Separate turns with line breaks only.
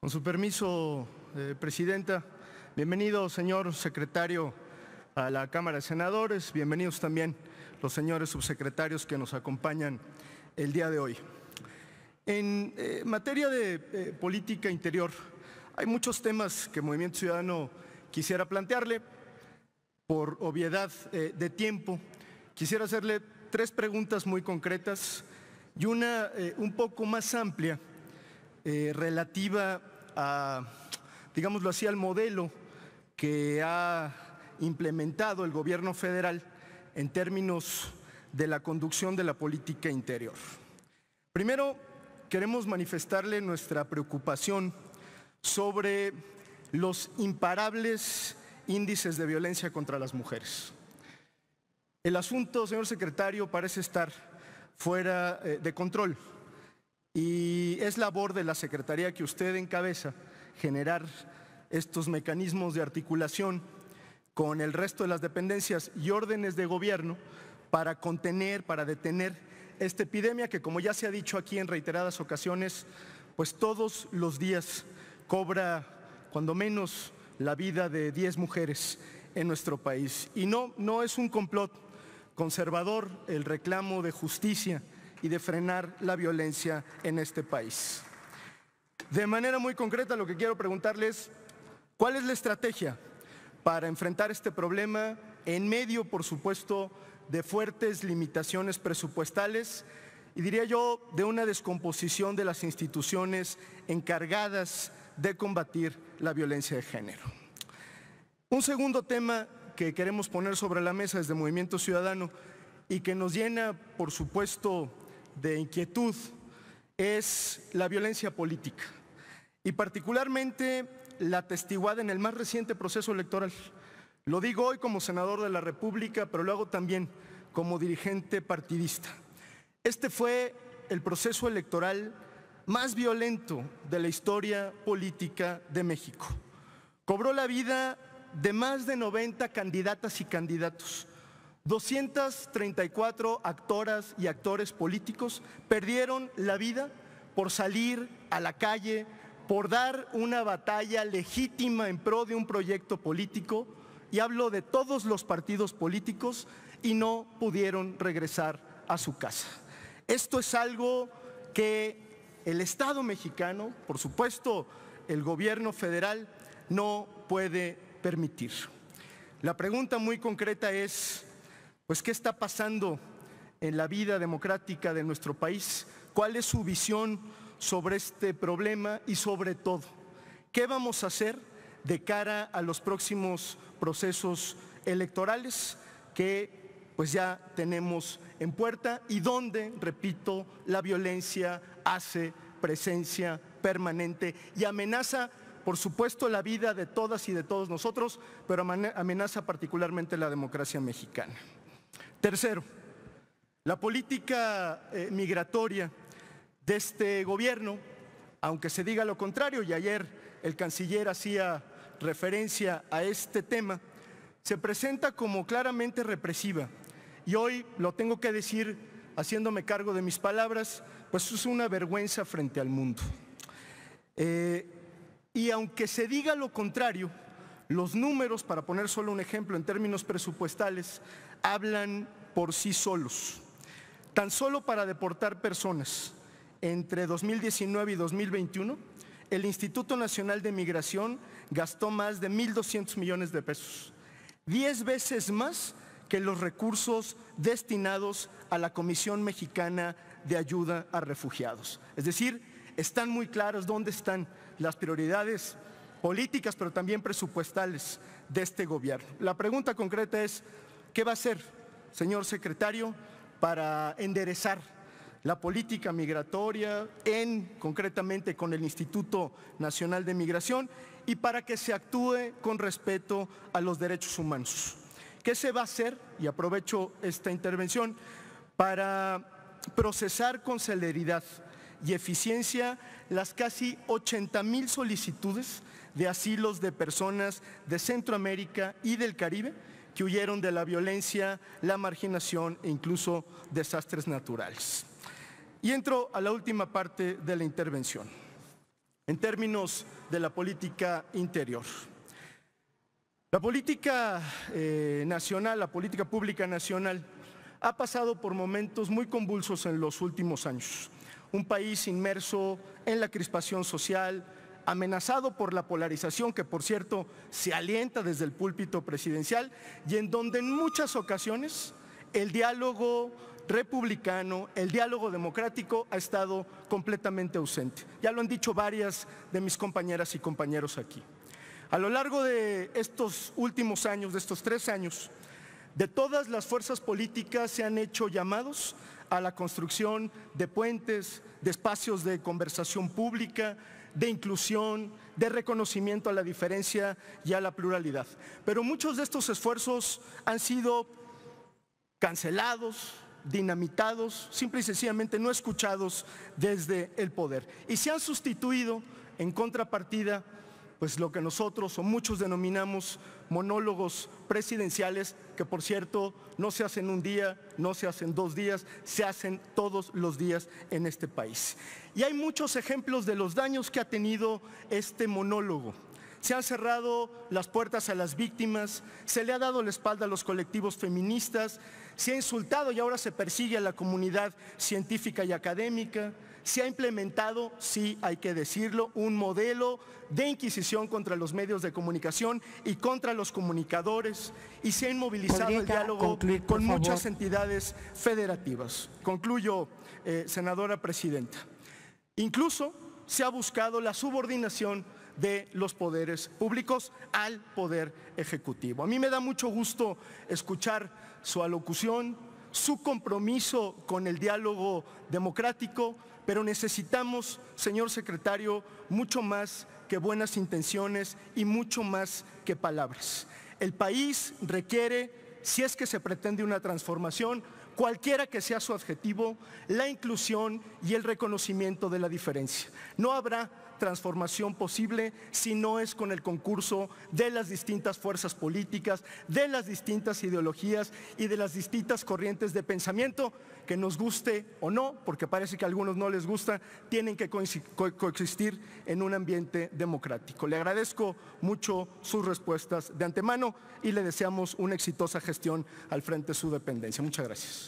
Con su permiso, eh, Presidenta, bienvenido, señor secretario, a la Cámara de Senadores, bienvenidos también los señores subsecretarios que nos acompañan el día de hoy. En eh, materia de eh, política interior, hay muchos temas que Movimiento Ciudadano quisiera plantearle. Por obviedad de tiempo, quisiera hacerle tres preguntas muy concretas y una un poco más amplia eh, relativa a, digámoslo así, al modelo que ha implementado el gobierno federal en términos de la conducción de la política interior. Primero, queremos manifestarle nuestra preocupación sobre los imparables índices de violencia contra las mujeres. El asunto, señor secretario, parece estar fuera eh, de control. Y es labor de la Secretaría que usted encabeza generar estos mecanismos de articulación con el resto de las dependencias y órdenes de gobierno para contener, para detener esta epidemia que, como ya se ha dicho aquí en reiteradas ocasiones, pues todos los días cobra cuando menos la vida de 10 mujeres en nuestro país. Y no, no es un complot conservador el reclamo de justicia y de frenar la violencia en este país. De manera muy concreta, lo que quiero preguntarles, ¿cuál es la estrategia para enfrentar este problema en medio, por supuesto, de fuertes limitaciones presupuestales y diría yo de una descomposición de las instituciones encargadas de combatir la violencia de género? Un segundo tema que queremos poner sobre la mesa desde Movimiento Ciudadano y que nos llena, por supuesto, de inquietud es la violencia política y particularmente la testiguada en el más reciente proceso electoral. Lo digo hoy como senador de la República, pero lo hago también como dirigente partidista. Este fue el proceso electoral más violento de la historia política de México. Cobró la vida de más de 90 candidatas y candidatos, 234 actoras y actores políticos perdieron la vida por salir a la calle, por dar una batalla legítima en pro de un proyecto político, y hablo de todos los partidos políticos, y no pudieron regresar a su casa. Esto es algo que el Estado mexicano, por supuesto el gobierno federal, no puede permitir. La pregunta muy concreta es, pues qué está pasando en la vida democrática de nuestro país, cuál es su visión sobre este problema y sobre todo, qué vamos a hacer de cara a los próximos procesos electorales que pues ya tenemos en puerta y donde, repito, la violencia hace presencia permanente y amenaza, por supuesto, la vida de todas y de todos nosotros, pero amenaza particularmente la democracia mexicana. Tercero, la política eh, migratoria de este gobierno, aunque se diga lo contrario, y ayer el canciller hacía referencia a este tema, se presenta como claramente represiva. Y hoy lo tengo que decir haciéndome cargo de mis palabras, pues es una vergüenza frente al mundo. Eh, y aunque se diga lo contrario, los números, para poner solo un ejemplo en términos presupuestales, hablan por sí solos. Tan solo para deportar personas, entre 2019 y 2021, el Instituto Nacional de Migración gastó más de 1.200 millones de pesos, 10 veces más que los recursos destinados a la Comisión Mexicana de Ayuda a Refugiados. Es decir, están muy claros dónde están las prioridades políticas, pero también presupuestales de este gobierno. La pregunta concreta es, ¿qué va a hacer, señor secretario, para enderezar la política migratoria en, concretamente, con el Instituto Nacional de Migración y para que se actúe con respeto a los derechos humanos? ¿Qué se va a hacer, y aprovecho esta intervención, para procesar con celeridad y eficiencia las casi 80 mil solicitudes de asilos de personas de Centroamérica y del Caribe que huyeron de la violencia, la marginación e incluso desastres naturales. Y entro a la última parte de la intervención, en términos de la política interior. La política eh, nacional, la política pública nacional, ha pasado por momentos muy convulsos en los últimos años. Un país inmerso en la crispación social, amenazado por la polarización que, por cierto, se alienta desde el púlpito presidencial y en donde en muchas ocasiones el diálogo republicano, el diálogo democrático ha estado completamente ausente. Ya lo han dicho varias de mis compañeras y compañeros aquí. A lo largo de estos últimos años, de estos tres años, de todas las fuerzas políticas se han hecho llamados a la construcción de puentes, de espacios de conversación pública, de inclusión, de reconocimiento a la diferencia y a la pluralidad. Pero muchos de estos esfuerzos han sido cancelados, dinamitados, simple y sencillamente no escuchados desde el poder. Y se han sustituido en contrapartida pues lo que nosotros o muchos denominamos monólogos presidenciales, que por cierto no se hacen un día, no se hacen dos días, se hacen todos los días en este país. Y hay muchos ejemplos de los daños que ha tenido este monólogo. Se han cerrado las puertas a las víctimas, se le ha dado la espalda a los colectivos feministas, se ha insultado y ahora se persigue a la comunidad científica y académica, se ha implementado, sí hay que decirlo, un modelo de inquisición contra los medios de comunicación y contra los comunicadores y se ha inmovilizado el diálogo con muchas entidades federativas. Concluyo, eh, senadora presidenta. Incluso se ha buscado la subordinación de los poderes públicos al poder ejecutivo. A mí me da mucho gusto escuchar su alocución, su compromiso con el diálogo democrático, pero necesitamos, señor secretario, mucho más que buenas intenciones y mucho más que palabras. El país requiere, si es que se pretende una transformación, cualquiera que sea su adjetivo, la inclusión y el reconocimiento de la diferencia. No habrá transformación posible si no es con el concurso de las distintas fuerzas políticas, de las distintas ideologías y de las distintas corrientes de pensamiento que nos guste o no, porque parece que a algunos no les gusta, tienen que coexistir en un ambiente democrático. Le agradezco mucho sus respuestas de antemano y le deseamos una exitosa gestión al frente de su dependencia. Muchas gracias.